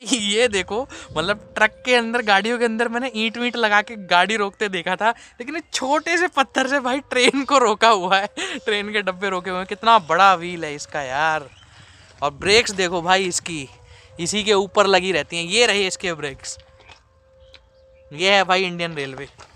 ये देखो मतलब ट्रक के अंदर गाड़ियों के अंदर मैंने ईंट वीट लगा के गाड़ी रोकते देखा था लेकिन एक छोटे से पत्थर से भाई ट्रेन को रोका हुआ है ट्रेन के डब्बे रोके हुए हैं कितना बड़ा व्हील है इसका यार और ब्रेक्स देखो भाई इसकी इसी के ऊपर लगी रहती हैं ये रही इसके ब्रेक्स ये है भाई इंडियन रेलवे